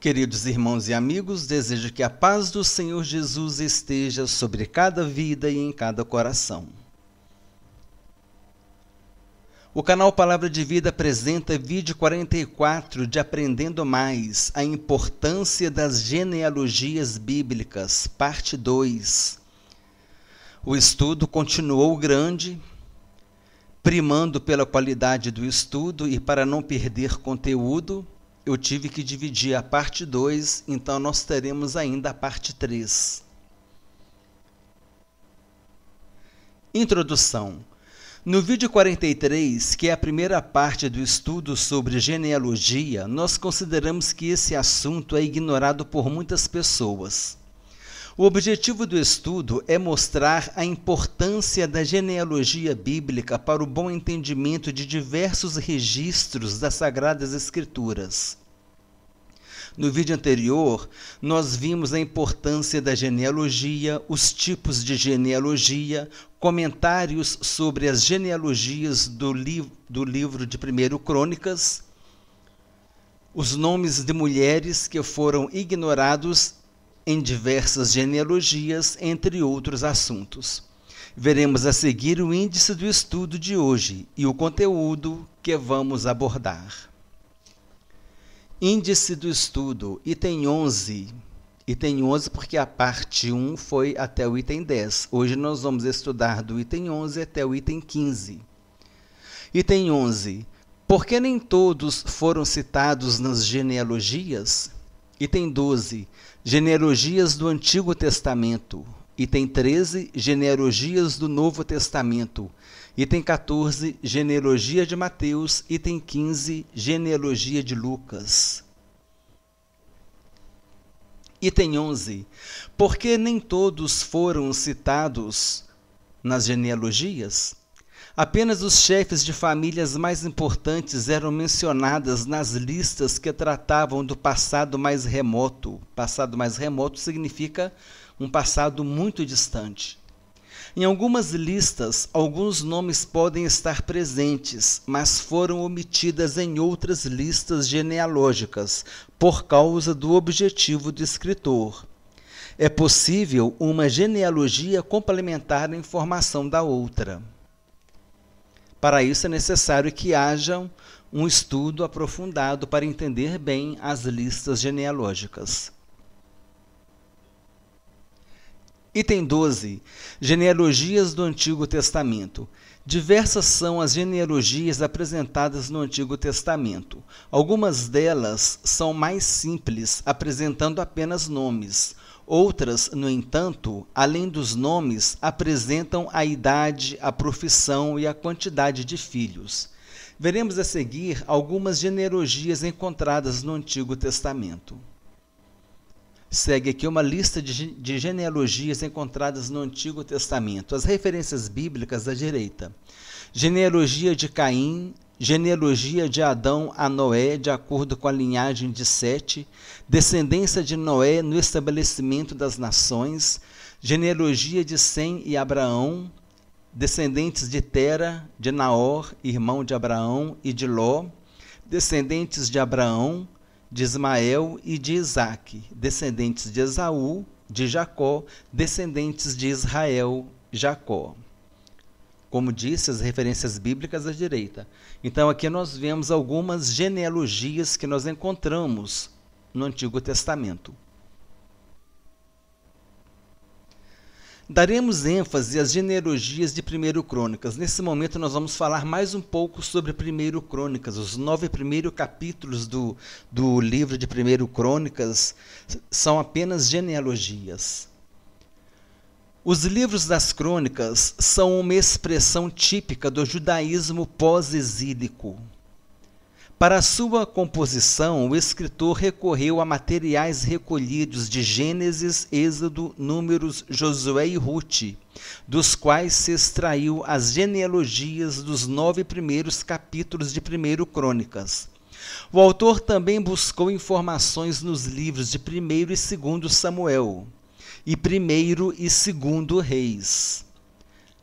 Queridos irmãos e amigos, desejo que a paz do Senhor Jesus esteja sobre cada vida e em cada coração. O canal Palavra de Vida apresenta vídeo 44 de Aprendendo Mais: A Importância das Genealogias Bíblicas, parte 2. O estudo continuou grande, primando pela qualidade do estudo e para não perder conteúdo eu tive que dividir a parte 2, então nós teremos ainda a parte 3. Introdução. No vídeo 43, que é a primeira parte do estudo sobre genealogia, nós consideramos que esse assunto é ignorado por muitas pessoas. O objetivo do estudo é mostrar a importância da genealogia bíblica para o bom entendimento de diversos registros das Sagradas Escrituras. No vídeo anterior, nós vimos a importância da genealogia, os tipos de genealogia, comentários sobre as genealogias do, li do livro de 1 Crônicas, os nomes de mulheres que foram ignorados em diversas genealogias, entre outros assuntos. Veremos a seguir o índice do estudo de hoje e o conteúdo que vamos abordar. Índice do estudo, item 11. Item 11 porque a parte 1 foi até o item 10. Hoje nós vamos estudar do item 11 até o item 15. Item 11. Por que nem todos foram citados nas genealogias? Item 12 genealogias do Antigo Testamento e tem 13 genealogias do Novo Testamento e tem 14 genealogia de Mateus e tem 15 genealogia de Lucas. Item 11. Porque nem todos foram citados nas genealogias? Apenas os chefes de famílias mais importantes eram mencionadas nas listas que tratavam do passado mais remoto. Passado mais remoto significa um passado muito distante. Em algumas listas, alguns nomes podem estar presentes, mas foram omitidas em outras listas genealógicas, por causa do objetivo do escritor. É possível uma genealogia complementar a informação da outra. Para isso é necessário que haja um estudo aprofundado para entender bem as listas genealógicas. Item 12. Genealogias do Antigo Testamento. Diversas são as genealogias apresentadas no Antigo Testamento. Algumas delas são mais simples, apresentando apenas nomes. Outras, no entanto, além dos nomes, apresentam a idade, a profissão e a quantidade de filhos. Veremos a seguir algumas genealogias encontradas no Antigo Testamento. Segue aqui uma lista de, genealogias encontradas no Antigo Testamento. As referências bíblicas à direita: genealogia de Caim, genealogia de Adão a Noé, de acordo com a linhagem de Sete, descendência de Noé no estabelecimento das nações, genealogia de Sem e Abraão, descendentes de Tera, de Naor, irmão de Abraão, e de Ló, descendentes de Abraão, de Ismael e de Isaque, descendentes de Esaú, de Jacó, descendentes de Israel, Jacó. Como disse, as referências bíblicas à direita. Então aqui nós vemos algumas genealogias que nós encontramos no Antigo Testamento. Daremos ênfase às genealogias de 1 Crônicas. Nesse momento, nós vamos falar mais um pouco sobre 1 Crônicas. Os nove primeiros capítulos do, do livro de 1 Crônicas são apenas genealogias. Os livros das crônicas são uma expressão típica do judaísmo pós-exílico. Para sua composição, o escritor recorreu a materiais recolhidos de Gênesis, Êxodo, Números, Josué e Ruth, dos quais se extraiu as genealogias dos nove primeiros capítulos de Primeiro Crônicas. O autor também buscou informações nos livros de Primeiro e Segundo Samuel e primeiro e segundo reis.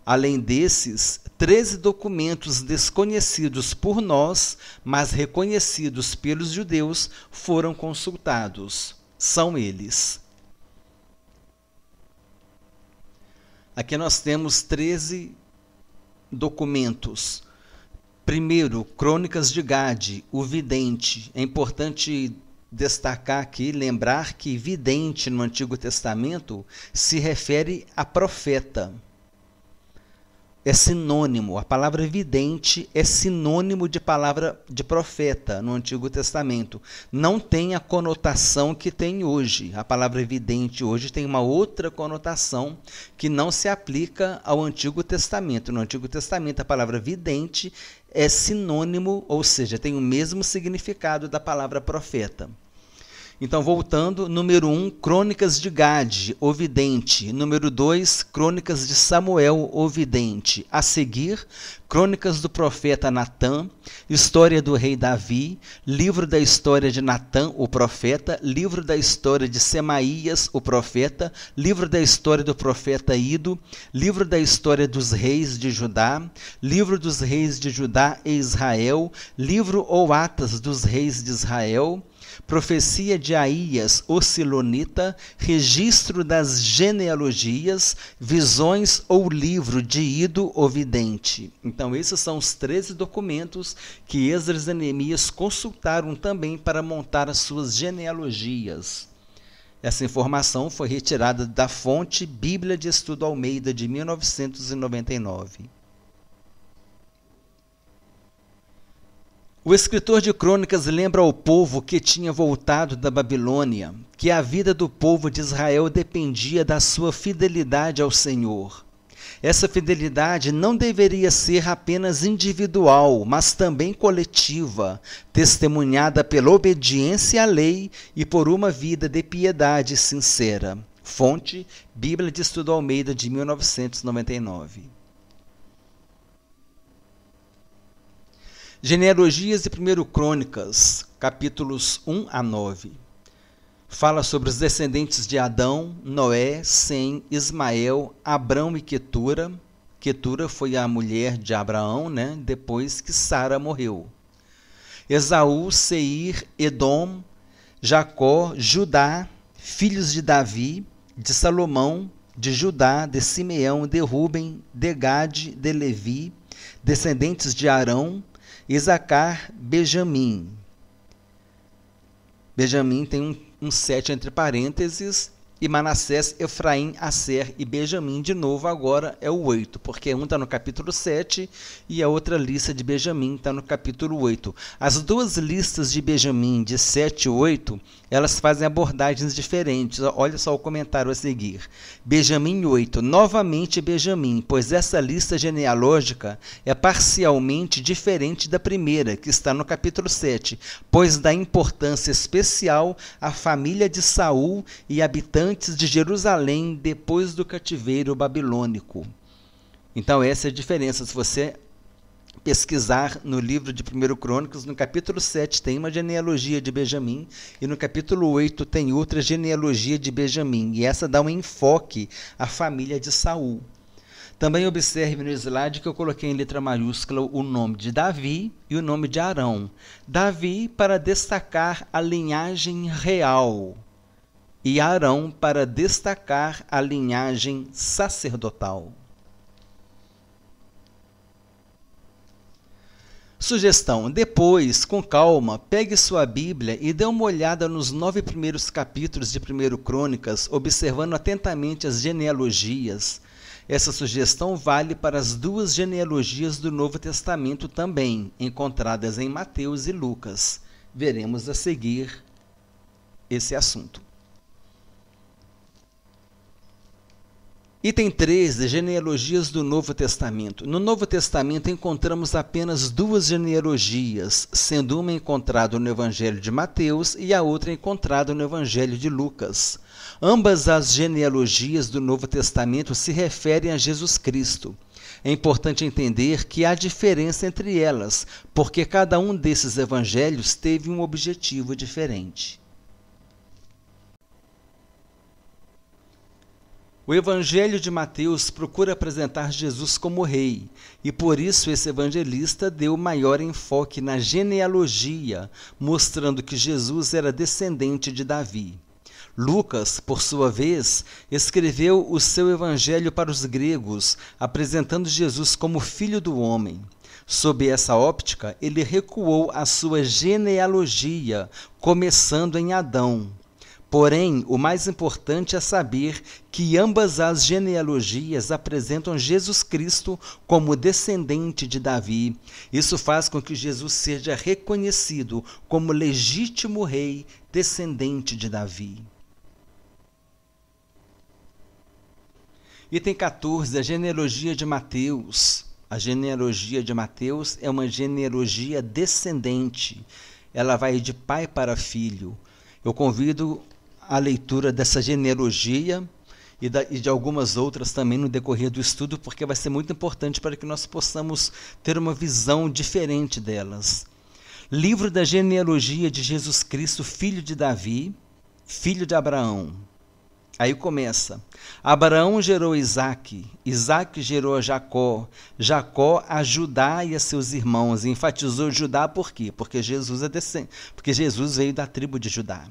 Além desses, treze documentos desconhecidos por nós, mas reconhecidos pelos judeus, foram consultados. São eles. Aqui nós temos 13 documentos. Primeiro, Crônicas de Gade, o vidente. É importante destacar aqui, lembrar que vidente no Antigo Testamento se refere a profeta. É sinônimo, a palavra vidente é sinônimo de palavra de profeta no Antigo Testamento. Não tem a conotação que tem hoje. A palavra vidente hoje tem uma outra conotação que não se aplica ao Antigo Testamento. No Antigo Testamento, a palavra vidente é sinônimo, ou seja, tem o mesmo significado da palavra profeta. Então, voltando, número 1, um, Crônicas de Gade, Ovidente. Número 2, Crônicas de Samuel, Ovidente. A seguir, Crônicas do profeta Natã, História do rei Davi, Livro da história de Natã, o profeta, Livro da história de Semaías, o profeta, Livro da história do profeta Ido, Livro da história dos reis de Judá, Livro dos reis de Judá e Israel, Livro ou Atas dos reis de Israel, profecia de Aías, o Silonita, registro das genealogias, visões ou livro de Ido, o vidente. Então, esses são os 13 documentos que Esdras e Neemias consultaram também para montar as suas genealogias. Essa informação foi retirada da fonte Bíblia de Estudo Almeida de 1999. O escritor de crônicas lembra ao povo que tinha voltado da Babilônia que a vida do povo de Israel dependia da sua fidelidade ao Senhor. Essa fidelidade não deveria ser apenas individual, mas também coletiva, testemunhada pela obediência à lei e por uma vida de piedade sincera. Fonte: Bíblia de Estudo Almeida de 1999. Genealogias e 1 Crônicas, capítulos 1 a 9. Fala sobre os descendentes de Adão, Noé, Sem, Ismael, Abrão e Quetura. Quetura foi a mulher de Abraão, né, depois que Sara morreu. Esaú, Seir, Edom, Jacó, Judá, filhos de Davi, de Salomão, de Judá, de Simeão, de Ruben, de Gade, de Levi, descendentes de Arão, Isacar Benjamim. Benjamim tem um, um sete entre parênteses e Manassés, Efraim, Aser e Benjamim, de novo, agora é o 8, porque um está no capítulo 7 e a outra lista de Benjamim está no capítulo 8. As duas listas de Benjamim, de 7 e 8, elas fazem abordagens diferentes. Olha só o comentário a seguir. Benjamin 8. Novamente Benjamin, pois essa lista genealógica é parcialmente diferente da primeira, que está no capítulo 7, pois dá importância especial à família de Saul e habitantes de Jerusalém depois do cativeiro babilônico. Então, essa é a diferença. Se você pesquisar no livro de 1 Crônicas, no capítulo 7 tem uma genealogia de Benjamim e no capítulo 8 tem outra genealogia de Benjamim, e essa dá um enfoque à família de Saul. Também observe no slide que eu coloquei em letra maiúscula o nome de Davi e o nome de Arão. Davi para destacar a linhagem real e Arão para destacar a linhagem sacerdotal. Sugestão: depois, com calma, pegue sua Bíblia e dê uma olhada nos nove primeiros capítulos de 1 Crônicas, observando atentamente as genealogias. Essa sugestão vale para as duas genealogias do Novo Testamento também, encontradas em Mateus e Lucas. Veremos a seguir esse assunto. Item 13, genealogias do Novo Testamento. No Novo Testamento encontramos apenas duas genealogias, sendo uma encontrada no Evangelho de Mateus e a outra encontrada no Evangelho de Lucas. Ambas as genealogias do Novo Testamento se referem a Jesus Cristo. É importante entender que há diferença entre elas, porque cada um desses evangelhos teve um objetivo diferente. O Evangelho de Mateus procura apresentar Jesus como rei, e por isso esse evangelista deu maior enfoque na genealogia, mostrando que Jesus era descendente de Davi. Lucas, por sua vez, escreveu o seu evangelho para os gregos, apresentando Jesus como filho do homem. Sob essa óptica, ele recuou a sua genealogia, começando em Adão. Porém, o mais importante é saber que ambas as genealogias apresentam Jesus Cristo como descendente de Davi. Isso faz com que Jesus seja reconhecido como legítimo rei descendente de Davi. Item 14, a genealogia de Mateus. A genealogia de Mateus é uma genealogia descendente. Ela vai de pai para filho. Eu convido a leitura dessa genealogia e, da, e de algumas outras também no decorrer do estudo, porque vai ser muito importante para que nós possamos ter uma visão diferente delas. Livro da genealogia de Jesus Cristo, filho de Davi, filho de Abraão. Aí começa. Abraão gerou Isaac, Isaac gerou a Jacó, Jacó a Judá e a seus irmãos. E enfatizou Judá por quê? Porque Jesus é descend porque Jesus veio da tribo de Judá.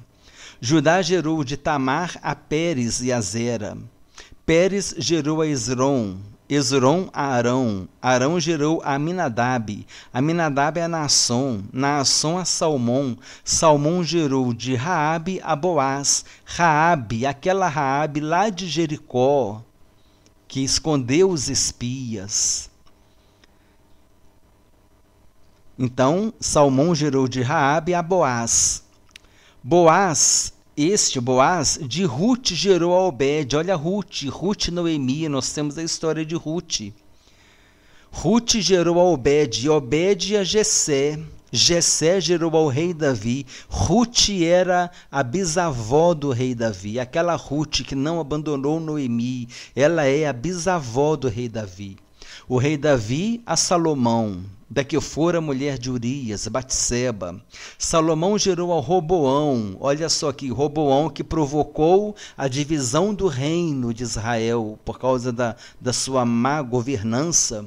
Judá gerou de Tamar a Pérez e a Zera. Pérez gerou a Esron, Esron a Arão, Arão gerou a a Aminadab a é Naasson, Naasson a Salmão, Salmão gerou de Raabe a Boaz, Raabe, aquela Raabe lá de Jericó, que escondeu os espias. Então, Salmão gerou de Raabe a Boaz. Boaz este Boaz de Ruth gerou a Obed. Olha Ruth, Ruth Noemi, nós temos a história de Ruth. Ruth gerou a Obed, e Obed a Jessé. Jessé gerou ao rei Davi. Ruth era a bisavó do rei Davi. Aquela Ruth que não abandonou Noemi, ela é a bisavó do rei Davi. O rei Davi a Salomão, da que fora mulher de Urias, Batseba. Salomão gerou a Roboão, olha só aqui, Roboão que provocou a divisão do reino de Israel por causa da, da sua má governança.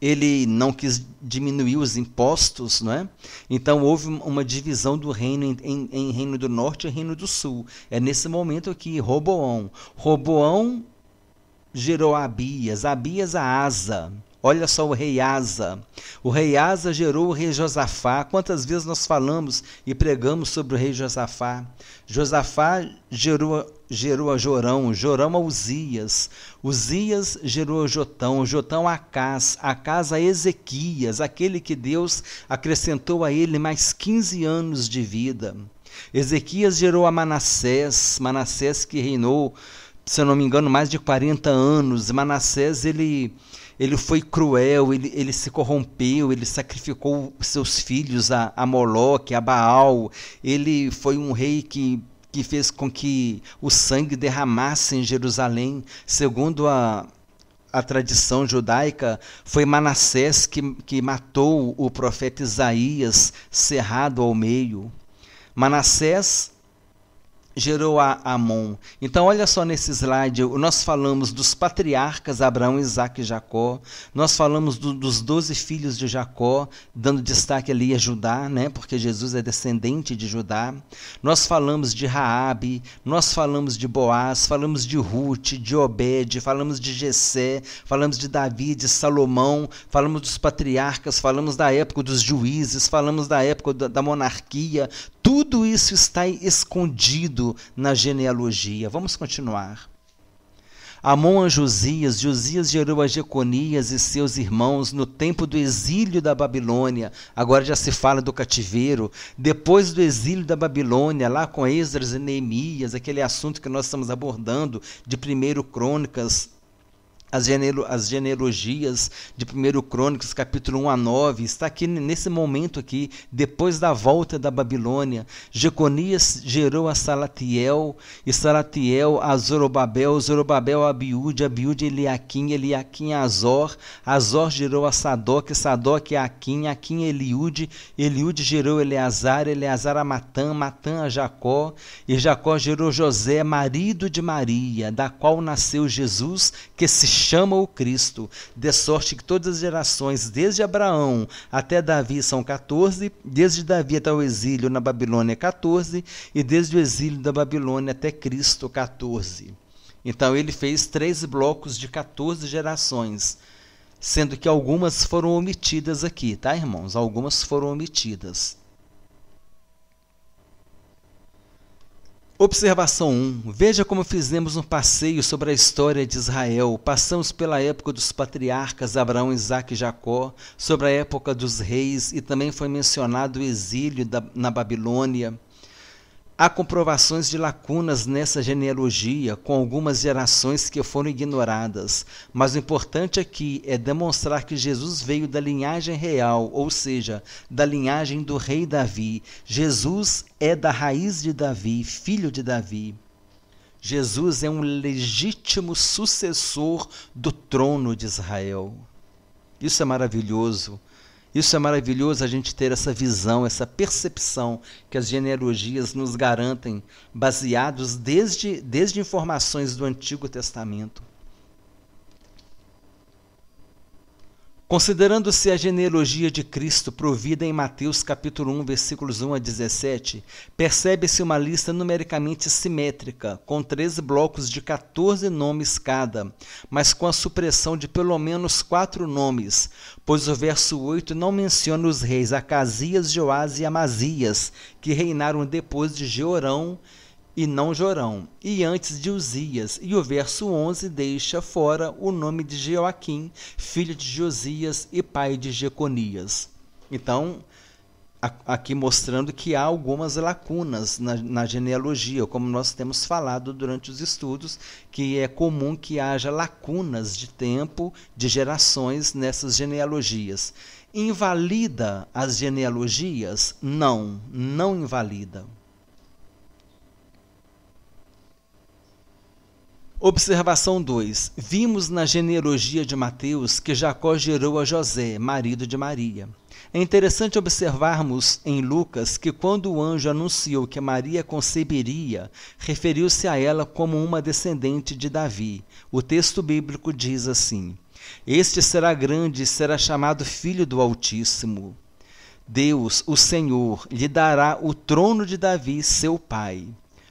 Ele não quis diminuir os impostos, não é? Então houve uma divisão do reino em, em, em reino do norte e reino do sul. É nesse momento aqui, Roboão. Roboão gerou Abias, Abias a Asa. Olha só o rei Asa. O rei Asa gerou o rei Josafá. Quantas vezes nós falamos e pregamos sobre o rei Josafá? Josafá gerou, gerou a Jorão, Jorão a Uzias. Uzias gerou a Jotão, Jotão a Acas. Acas a Ezequias, aquele que Deus acrescentou a ele mais 15 anos de vida. Ezequias gerou a Manassés, Manassés que reinou, se eu não me engano, mais de 40 anos. Manassés, ele ele foi cruel, ele, ele se corrompeu, ele sacrificou seus filhos a, a Moloque, a Baal, ele foi um rei que, que fez com que o sangue derramasse em Jerusalém, segundo a, a tradição judaica, foi Manassés que, que matou o profeta Isaías, cerrado ao meio. Manassés gerou a Amon. Então, olha só nesse slide, nós falamos dos patriarcas Abraão, Isaac e Jacó, nós falamos do, dos doze filhos de Jacó, dando destaque ali a Judá, né? porque Jesus é descendente de Judá. Nós falamos de Raabe, nós falamos de Boaz, falamos de Ruth, de Obed, falamos de Jessé, falamos de Davi, de Salomão, falamos dos patriarcas, falamos da época dos juízes, falamos da época da, da monarquia, tudo isso está escondido na genealogia. Vamos continuar. Amon a Josias, Josias gerou a Jeconias e seus irmãos no tempo do exílio da Babilônia. Agora já se fala do cativeiro. Depois do exílio da Babilônia, lá com Esdras e Neemias, aquele assunto que nós estamos abordando de 1 Crônicas as, genealo as genealogias de 1 Crônicas, capítulo 1 a 9, está aqui nesse momento aqui, depois da volta da Babilônia. Jeconias gerou a Salatiel, e Salatiel a Zorobabel, Zorobabel a Abiúde, Abiúde a Eliaquim, Eliaquim a Azor, Azor gerou a Sadoc, Sadoc a Aquim, Aquim a Eliúde, Eliúde gerou Eleazar, Eleazar a Matã, Matã a Jacó, e Jacó gerou José, marido de Maria, da qual nasceu Jesus, que se chama o Cristo, de sorte que todas as gerações, desde Abraão até Davi, são 14, desde Davi até o exílio na Babilônia, 14, e desde o exílio da Babilônia até Cristo, 14. Então ele fez três blocos de 14 gerações, sendo que algumas foram omitidas aqui, tá, irmãos? Algumas foram omitidas. Observação 1. Veja como fizemos um passeio sobre a história de Israel. Passamos pela época dos patriarcas Abraão, Isaac e Jacó, sobre a época dos reis e também foi mencionado o exílio da, na Babilônia. Há comprovações de lacunas nessa genealogia, com algumas gerações que foram ignoradas, mas o importante aqui é demonstrar que Jesus veio da linhagem real, ou seja, da linhagem do rei Davi. Jesus é da raiz de Davi, filho de Davi. Jesus é um legítimo sucessor do trono de Israel. Isso é maravilhoso isso é maravilhoso a gente ter essa visão, essa percepção que as genealogias nos garantem, baseados desde, desde informações do Antigo Testamento. Considerando-se a genealogia de Cristo provida em Mateus capítulo 1, versículos 1 a 17, percebe-se uma lista numericamente simétrica, com 13 blocos de 14 nomes cada, mas com a supressão de pelo menos quatro nomes, pois o verso 8 não menciona os reis Acasias, Joás e Amazias, que reinaram depois de Georão, e não Jorão, e antes de Uzias. E o verso 11 deixa fora o nome de Joaquim, filho de Josias e pai de Jeconias. Então, aqui mostrando que há algumas lacunas na, na, genealogia, como nós temos falado durante os estudos, que é comum que haja lacunas de tempo, de gerações nessas genealogias. Invalida as genealogias? Não, não invalida. Observação 2. Vimos na genealogia de Mateus que Jacó gerou a José, marido de Maria. É interessante observarmos em Lucas que quando o anjo anunciou que Maria conceberia, referiu-se a ela como uma descendente de Davi. O texto bíblico diz assim: Este será grande e será chamado Filho do Altíssimo. Deus, o Senhor, lhe dará o trono de Davi, seu pai.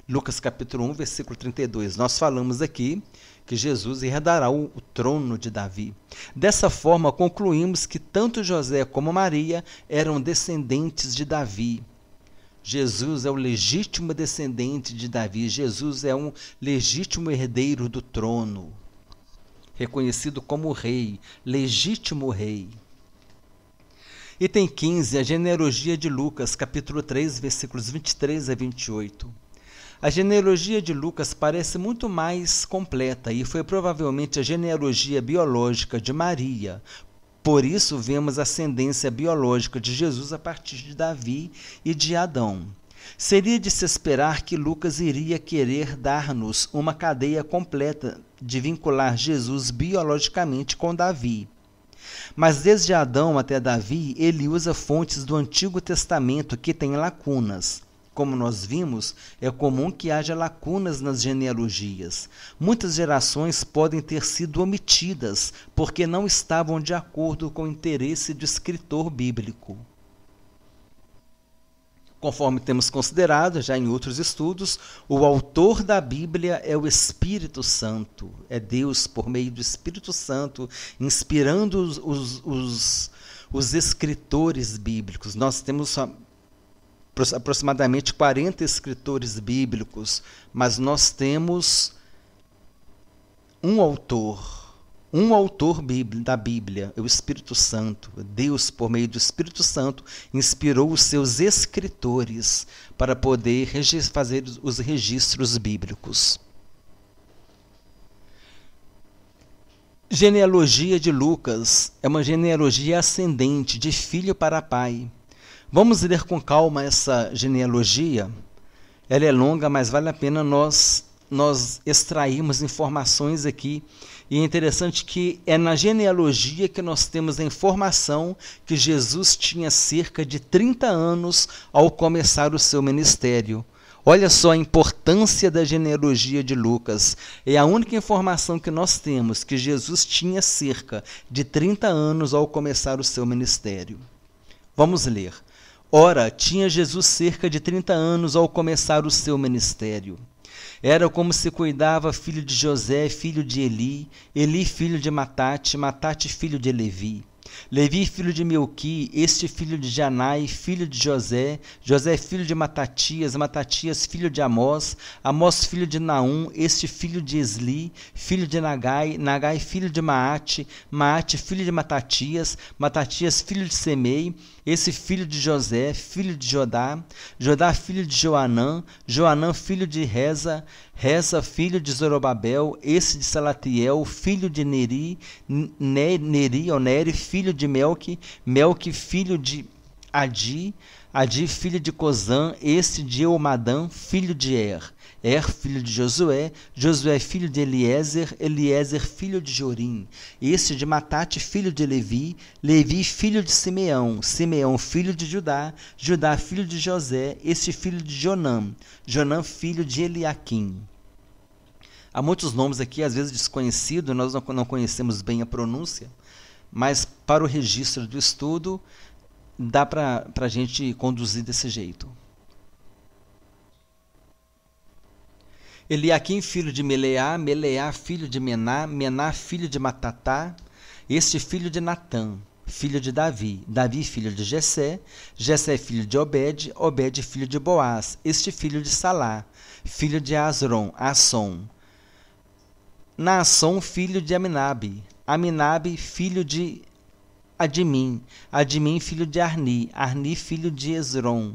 Lucas capítulo 1, versículo 32. Nós falamos aqui que Jesus herdará o, o trono de Davi. Dessa forma, concluímos que tanto José como Maria eram descendentes de Davi. Jesus é o legítimo descendente de Davi. Jesus é um legítimo herdeiro do trono, reconhecido como rei, legítimo rei. Item 15, a genealogia de Lucas, capítulo 3, versículos 23 a 28. A genealogia de Lucas parece muito mais completa e foi provavelmente a genealogia biológica de Maria. Por isso, vemos a ascendência biológica de Jesus a partir de Davi e de Adão. Seria de se esperar que Lucas iria querer dar-nos uma cadeia completa de vincular Jesus biologicamente com Davi. Mas desde Adão até Davi, ele usa fontes do Antigo Testamento que têm lacunas. Como nós vimos, é comum que haja lacunas nas genealogias. Muitas gerações podem ter sido omitidas porque não estavam de acordo com o interesse do escritor bíblico. Conforme temos considerado já em outros estudos, o autor da Bíblia é o Espírito Santo. É Deus, por meio do Espírito Santo, inspirando os, os, os, os escritores bíblicos. Nós temos aproximadamente 40 escritores bíblicos, mas nós temos um autor, um autor da Bíblia, é o Espírito Santo. Deus, por meio do Espírito Santo, inspirou os seus escritores para poder fazer os registros bíblicos. Genealogia de Lucas é uma genealogia ascendente, de filho para pai. Vamos ler com calma essa genealogia. Ela é longa, mas vale a pena nós nós extrairmos informações aqui. E é interessante que é na genealogia que nós temos a informação que Jesus tinha cerca de 30 anos ao começar o seu ministério. Olha só a importância da genealogia de Lucas. É a única informação que nós temos que Jesus tinha cerca de 30 anos ao começar o seu ministério. Vamos ler. Ora, tinha Jesus cerca de 30 anos ao começar o seu ministério. Era como se cuidava filho de José, filho de Eli, Eli, filho de Matate, Matate, filho de Levi. Levi, filho de Milqui, este filho de Janai, filho de José, José, filho de Matatias, Matatias, filho de Amós, Amós, filho de Naum, este filho de Esli, filho de Nagai, Nagai, filho de Maate, Maate, filho de Matatias, Matatias, filho de Semei, esse filho de José, filho de Jodá, Jodá, filho de Joanã, Joanã, filho de Reza, Reza, filho de Zorobabel, esse de Salatiel, filho de Neri, Neri, ou Neri, filho de de Melque, Melque, filho de Adi, Adi, filho de Cozã, esse de Eumadã, filho de Er, Er, filho de Josué, Josué, filho de Eliezer, Eliezer, filho de Jorim, esse de Matate, filho de Levi, Levi, filho de Simeão, Simeão, filho de Judá, Judá, filho de José, esse filho de Jonã, Jonã, filho de Eliaquim. Há muitos nomes aqui, às vezes desconhecidos, nós não conhecemos bem a pronúncia, mas para o registro do estudo, dá para a gente conduzir desse jeito. Eliakim filho de Meleá, Meleá, filho de Mená, Mená, filho de Matatá, este filho de Natã, filho de Davi, Davi, filho de Jessé, Jessé, filho de Obed, Obed, filho de Boaz, este filho de Salá, filho de Asron, Asson, Naasson, filho de Aminabe, Aminab, filho de Adimim, Adimim, filho de Arni, Arni, filho de Hezron,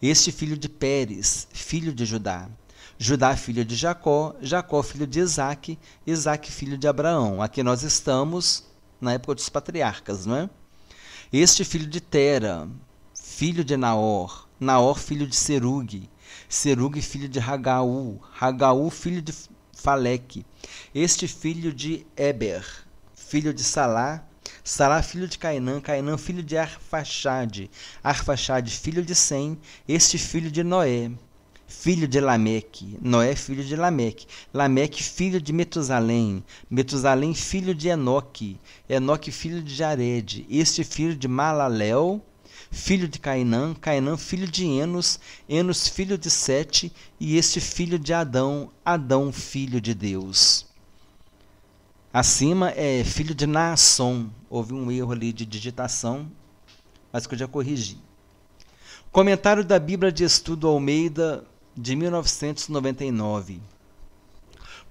este filho de Pérez, filho de Judá. Judá, filho de Jacó, Jacó, filho de Isaac, Isaac, filho de Abraão. Aqui nós estamos na época dos patriarcas, não é? Este filho de Tera, filho de Naor, Naor, filho de Serug, Serug, filho de Hagaú, Hagaú, filho de Faleque, este filho de Eber, filho de Salá, Salá, filho de Cainã, Cainã, filho de Arfaxade, Arfaxade, filho de Sem, este filho de Noé, filho de Lameque, Noé, filho de Lameque, Lameque, filho de Metusalém, Metusalém, filho de Enoque, Enoque, filho de Jared, este filho de Malalel, filho de Cainã, Cainã, filho de Enos, Enos, filho de Sete, e este filho de Adão, Adão, filho de Deus. Acima é filho de Naasson. Houve um erro ali de digitação, mas que eu já corrigi. Comentário da Bíblia de Estudo Almeida, de 1999.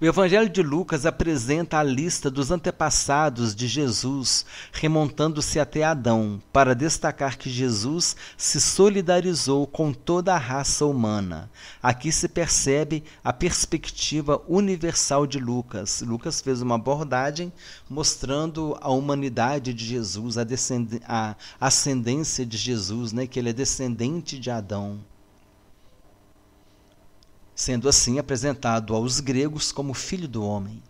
O Evangelho de Lucas apresenta a lista dos antepassados de Jesus, remontando-se até Adão, para destacar que Jesus se solidarizou com toda a raça humana. Aqui se percebe a perspectiva universal de Lucas. Lucas fez uma abordagem mostrando a humanidade de Jesus, a, a ascendência de Jesus, né, que ele é descendente de Adão sendo assim apresentado aos gregos como filho do homem.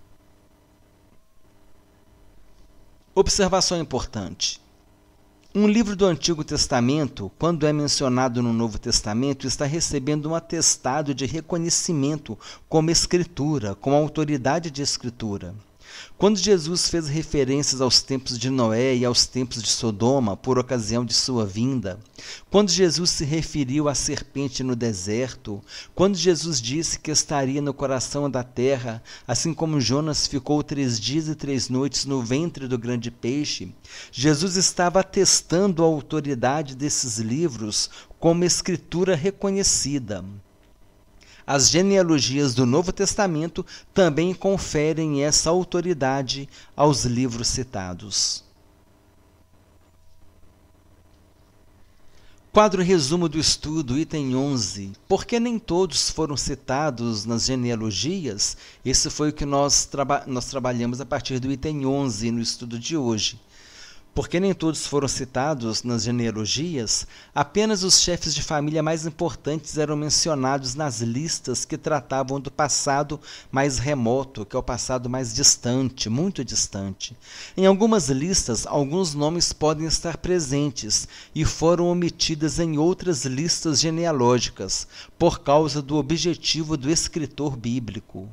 Observação importante. Um livro do Antigo Testamento, quando é mencionado no Novo Testamento, está recebendo um atestado de reconhecimento como escritura, como autoridade de escritura. Quando Jesus fez referências aos tempos de Noé e aos tempos de Sodoma por ocasião de sua vinda, quando Jesus se referiu à serpente no deserto, quando Jesus disse que estaria no coração da terra, assim como Jonas ficou três dias e três noites no ventre do grande peixe, Jesus estava atestando a autoridade desses livros como escritura reconhecida. As genealogias do Novo Testamento também conferem essa autoridade aos livros citados. Quadro resumo do estudo, item 11. Porque nem todos foram citados nas genealogias? Esse foi o que nós, traba nós trabalhamos a partir do item 11 no estudo de hoje. Porque nem todos foram citados nas genealogias, apenas os chefes de família mais importantes eram mencionados nas listas que tratavam do passado mais remoto, que é o passado mais distante, muito distante. Em algumas listas, alguns nomes podem estar presentes e foram omitidas em outras listas genealógicas, por causa do objetivo do escritor bíblico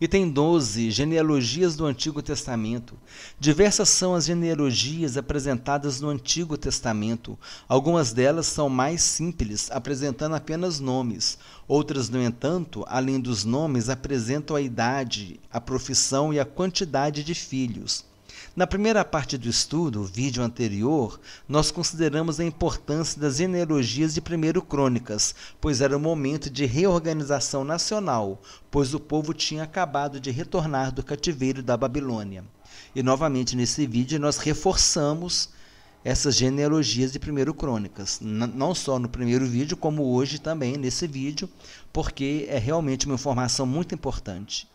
e tem doze genealogias do Antigo Testamento. Diversas são as genealogias apresentadas no Antigo Testamento. Algumas delas são mais simples, apresentando apenas nomes. Outras, no entanto, além dos nomes, apresentam a idade, a profissão e a quantidade de filhos. Na primeira parte do estudo, o vídeo anterior, nós consideramos a importância das genealogias de primeiro crônicas, pois era o um momento de reorganização nacional, pois o povo tinha acabado de retornar do cativeiro da Babilônia. E novamente nesse vídeo nós reforçamos essas genealogias de primeiro crônicas, não só no primeiro vídeo, como hoje também nesse vídeo, porque é realmente uma informação muito importante.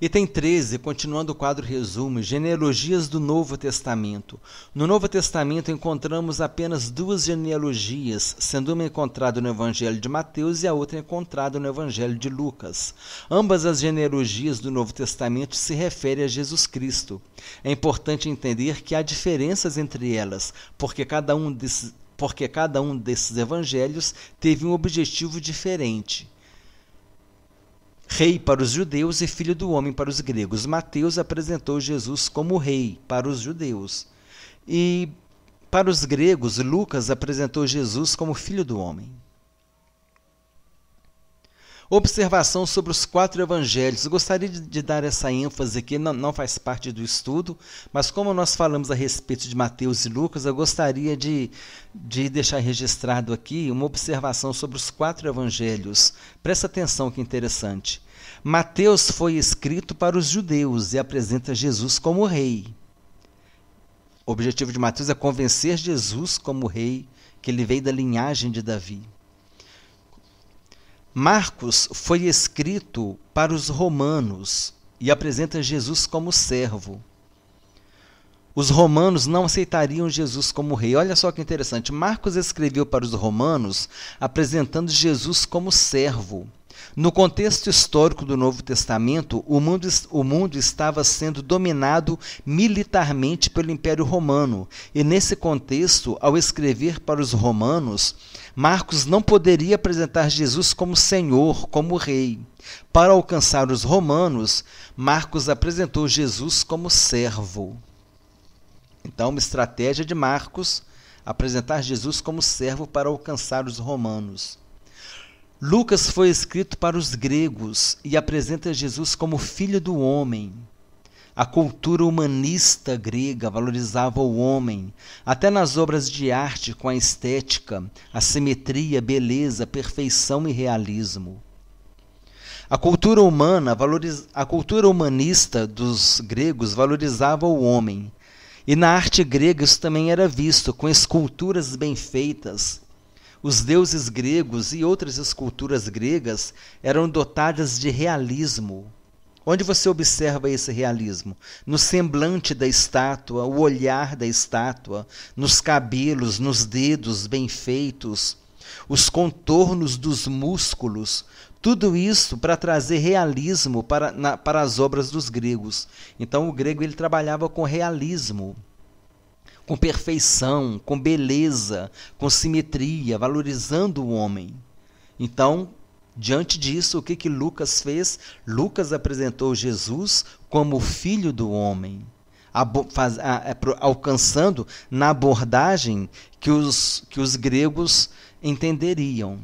Item 13, continuando o quadro resumo, genealogias do Novo Testamento. No Novo Testamento encontramos apenas duas genealogias, sendo uma encontrada no Evangelho de Mateus e a outra encontrada no Evangelho de Lucas. Ambas as genealogias do Novo Testamento se referem a Jesus Cristo. É importante entender que há diferenças entre elas, porque cada um desses, porque cada um desses evangelhos teve um objetivo diferente. Rei para os judeus e filho do homem para os gregos. Mateus apresentou Jesus como rei para os judeus. E para os gregos, Lucas apresentou Jesus como filho do homem. Observação sobre os quatro evangelhos. Eu gostaria de dar essa ênfase aqui, não, não faz parte do estudo, mas como nós falamos a respeito de Mateus e Lucas, eu gostaria de, de deixar registrado aqui uma observação sobre os quatro evangelhos. Presta atenção que interessante. Mateus foi escrito para os judeus e apresenta Jesus como rei. O objetivo de Mateus é convencer Jesus como rei, que ele veio da linhagem de Davi. Marcos foi escrito para os romanos e apresenta Jesus como servo. Os romanos não aceitariam Jesus como rei. Olha só que interessante. Marcos escreveu para os romanos apresentando Jesus como servo. No contexto histórico do Novo Testamento, o mundo, o mundo estava sendo dominado militarmente pelo Império Romano. E nesse contexto, ao escrever para os romanos, Marcos não poderia apresentar Jesus como Senhor, como Rei. Para alcançar os romanos, Marcos apresentou Jesus como servo. Então, uma estratégia de Marcos apresentar Jesus como servo para alcançar os romanos. Lucas foi escrito para os gregos e apresenta Jesus como filho do homem. A cultura humanista grega valorizava o homem, até nas obras de arte com a estética, a simetria, beleza, perfeição e realismo. A cultura humana, valoriz... a cultura humanista dos gregos valorizava o homem. E na arte grega isso também era visto, com esculturas bem feitas. Os deuses gregos e outras esculturas gregas eram dotadas de realismo. Onde você observa esse realismo? No semblante da estátua, o olhar da estátua, nos cabelos, nos dedos bem feitos, os contornos dos músculos, tudo isso para trazer realismo para, na, para as obras dos gregos. Então o grego ele trabalhava com realismo, com perfeição, com beleza, com simetria, valorizando o homem. Então Diante disso, o que, que Lucas fez? Lucas apresentou Jesus como o filho do homem, é, alcançando na abordagem que os, que os gregos entenderiam.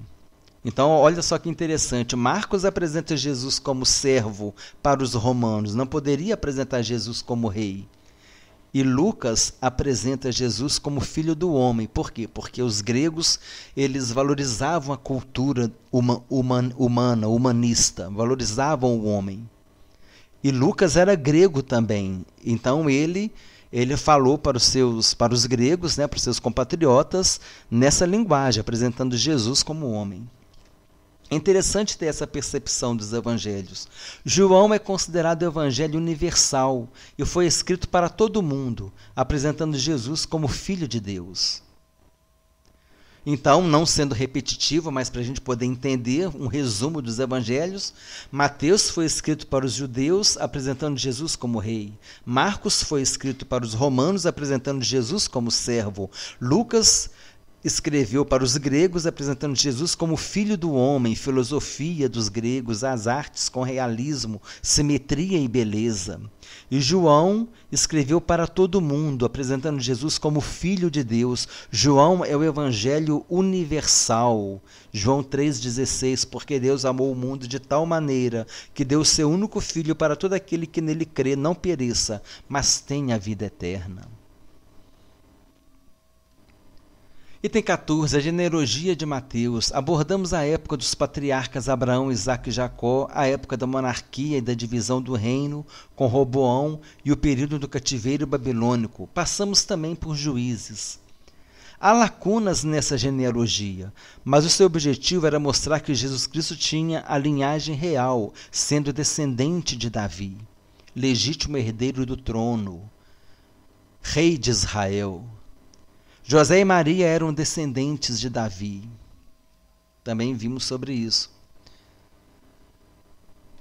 Então, olha só que interessante. Marcos apresenta Jesus como servo para os romanos, não poderia apresentar Jesus como rei. E Lucas apresenta Jesus como filho do homem. Por quê? Porque os gregos, eles valorizavam a cultura uma, uma, humana, humanista, valorizavam o homem. E Lucas era grego também. Então ele ele falou para os seus para os gregos, né, para os seus compatriotas nessa linguagem, apresentando Jesus como homem. É interessante ter essa percepção dos evangelhos. João é considerado o evangelho universal e foi escrito para todo mundo, apresentando Jesus como Filho de Deus. Então, não sendo repetitivo, mas para a gente poder entender um resumo dos evangelhos, Mateus foi escrito para os judeus, apresentando Jesus como rei. Marcos foi escrito para os romanos, apresentando Jesus como servo. Lucas escreveu para os gregos apresentando Jesus como filho do homem, filosofia dos gregos, as artes com realismo, simetria e beleza. E João escreveu para todo mundo apresentando Jesus como filho de Deus. João é o evangelho universal. João 3:16, porque Deus amou o mundo de tal maneira que deu seu único filho para todo aquele que nele crê não pereça, mas tenha a vida eterna. Item 14, a genealogia de Mateus. Abordamos a época dos patriarcas Abraão, Isaac e Jacó, a época da monarquia e da divisão do reino com Roboão e o período do cativeiro babilônico. Passamos também por juízes. Há lacunas nessa genealogia, mas o seu objetivo era mostrar que Jesus Cristo tinha a linhagem real, sendo descendente de Davi, legítimo herdeiro do trono, rei de Israel. José e Maria eram descendentes de Davi. Também vimos sobre isso.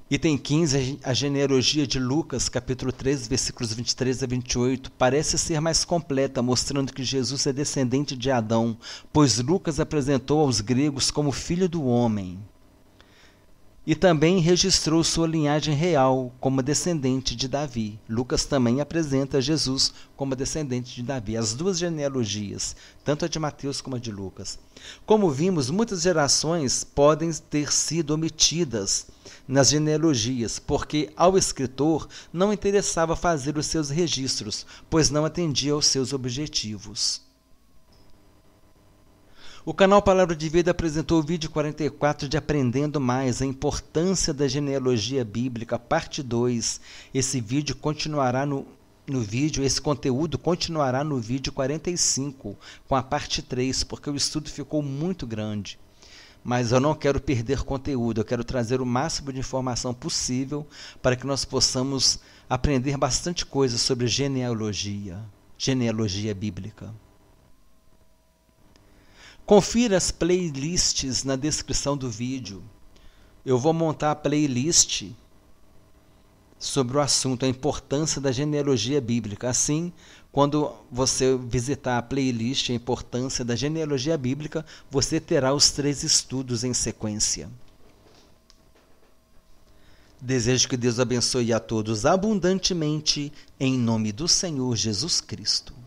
Item 15, a genealogia de Lucas, capítulo 3, versículos 23 a 28, parece ser mais completa, mostrando que Jesus é descendente de Adão, pois Lucas apresentou aos gregos como filho do homem e também registrou sua linhagem real como descendente de Davi. Lucas também apresenta Jesus como descendente de Davi, as duas genealogias, tanto a de Mateus como a de Lucas. Como vimos, muitas gerações podem ter sido omitidas nas genealogias, porque ao escritor não interessava fazer os seus registros, pois não atendia aos seus objetivos. O canal Palavra de Vida apresentou o vídeo 44 de Aprendendo Mais, a importância da genealogia bíblica, parte 2. Esse vídeo continuará no no vídeo, esse conteúdo continuará no vídeo 45, com a parte 3, porque o estudo ficou muito grande mas eu não quero perder conteúdo, eu quero trazer o máximo de informação possível para que nós possamos aprender bastante coisa sobre genealogia, genealogia bíblica. Confira as playlists na descrição do vídeo. Eu vou montar a playlist sobre o assunto, a importância da genealogia bíblica. Assim, quando você visitar a playlist A Importância da Genealogia Bíblica, você terá os três estudos em sequência. Desejo que Deus abençoe a todos abundantemente, em nome do Senhor Jesus Cristo.